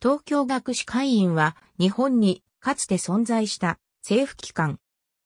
東京学士会員は日本にかつて存在した政府機関。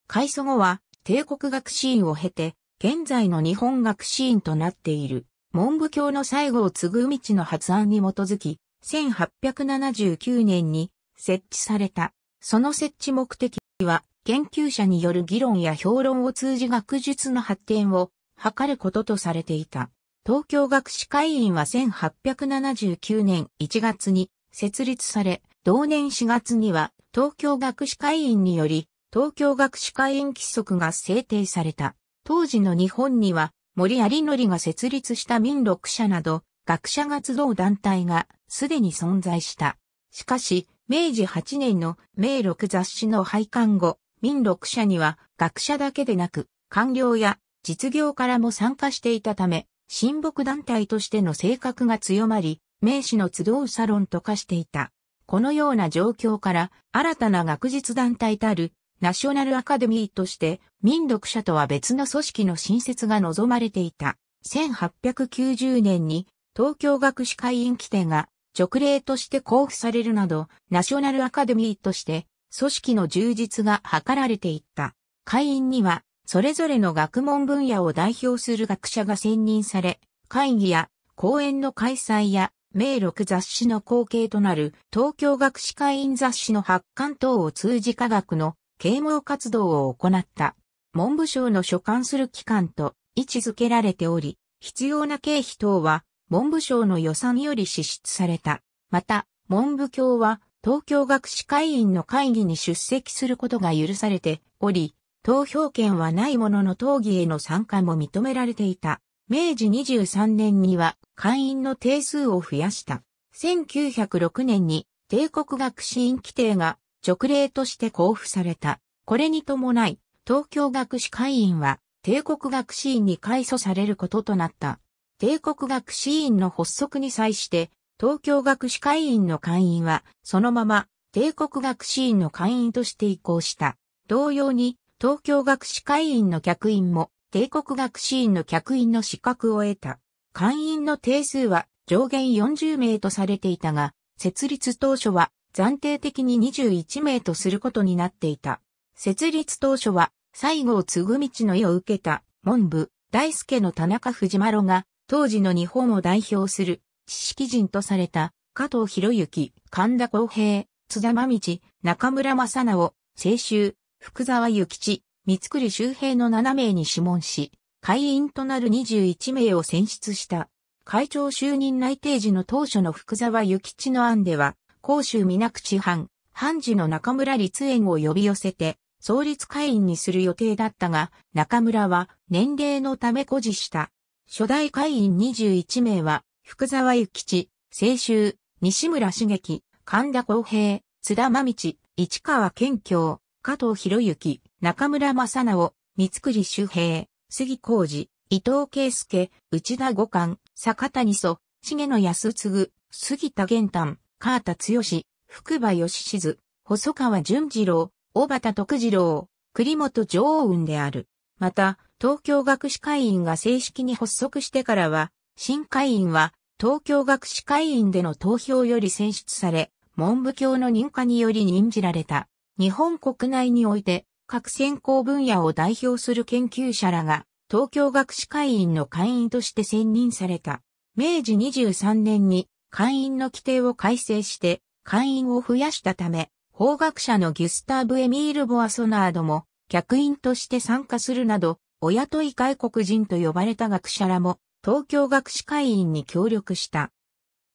改祖後は帝国学士院を経て現在の日本学士院となっている文部教の最後を継ぐ道の発案に基づき1879年に設置された。その設置目的は研究者による議論や評論を通じ学術の発展を図ることとされていた。東京学士会員は1879年1月に設立され、同年4月には東京学士会員により、東京学士会員規則が制定された。当時の日本には森有則が設立した民六社など、学者が集う団体がすでに存在した。しかし、明治8年の明六雑誌の廃刊後、民六社には学者だけでなく、官僚や実業からも参加していたため、親睦団体としての性格が強まり、名士の集うサロンと化していた。このような状況から、新たな学術団体たる、ナショナルアカデミーとして、民読者とは別の組織の新設が望まれていた。1890年に、東京学士会員規定が、直令として交付されるなど、ナショナルアカデミーとして、組織の充実が図られていった。会員には、それぞれの学問分野を代表する学者が選任され、会議や講演の開催や名録雑誌の後継となる東京学士会員雑誌の発刊等を通じ科学の啓蒙活動を行った。文部省の所管する機関と位置づけられており、必要な経費等は文部省の予算より支出された。また、文部教は東京学士会員の会議に出席することが許されており、投票権はないものの討議への参加も認められていた。明治23年には会員の定数を増やした。1906年に帝国学士院規定が直令として交付された。これに伴い、東京学士会員は帝国学士院に改組されることとなった。帝国学士院の発足に際して、東京学士会員の会員は、そのまま帝国学士院の会員として移行した。同様に、東京学士会員の客員も、帝国学士院の客員の資格を得た。会員の定数は上限40名とされていたが、設立当初は暫定的に21名とすることになっていた。設立当初は西郷嗣ぐ道の意を受けた文部大輔の田中藤丸が当時の日本を代表する知識人とされた加藤博之、神田光平、津田真道、中村正直、清州、福沢諭吉、三栗周平の7名に諮問し、会員となる21名を選出した。会長就任内定時の当初の福沢諭吉の案では、甲州皆口藩、藩事の中村立園を呼び寄せて、創立会員にする予定だったが、中村は年齢のため固辞した。初代会員21名は、福沢諭吉、清州、西村茂樹、神田光平、津田真道、市川健京、加藤博之、中村正直、三栗修平、杉浩二、伊藤圭介、内田五冠、坂谷祖、重野康次、杉田玄丹、川田剛、福場義静、細川淳次郎、小畑徳次郎、栗本常雲である。また、東京学士会員が正式に発足してからは、新会員は東京学士会員での投票より選出され、文部教の認可により任じられた。日本国内において各専攻分野を代表する研究者らが、東京学士会員の会員として選任された。明治23年に会員の規定を改正して、会員を増やしたため、法学者のギュスターブ・エミール・ボアソナードも、客員として参加するなど、お雇い外国人と呼ばれた学者らも、東京学士会員に協力した。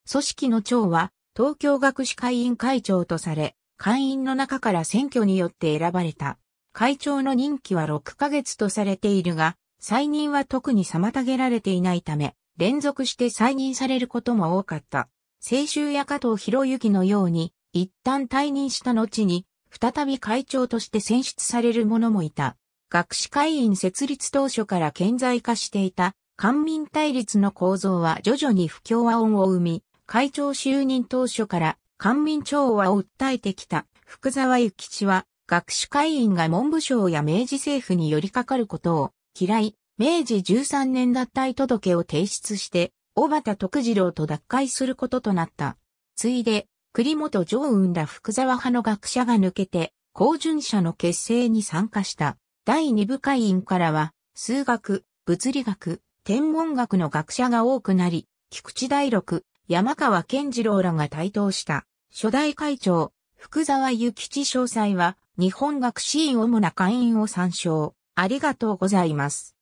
組織の長は、東京学士会員会長とされ、会員の中から選挙によって選ばれた。会長の任期は6ヶ月とされているが、再任は特に妨げられていないため、連続して再任されることも多かった。清州や加藤博之のように、一旦退任した後に、再び会長として選出される者もいた。学士会員設立当初から顕在化していた、官民対立の構造は徐々に不協和音を生み、会長就任当初から官民調和を訴えてきた福沢諭吉は学士会員が文部省や明治政府に寄りかかることを嫌い、明治13年脱退届を提出して、小畑徳次郎と脱会することとなった。ついで、栗本常雲ら福沢派の学者が抜けて、高順者の結成に参加した。第二部会員からは、数学、物理学、天文学の学者が多くなり、菊池大六、山川健次郎らが台頭した。初代会長、福沢諭吉詳細は、日本学士院主な会員を参照。ありがとうございます。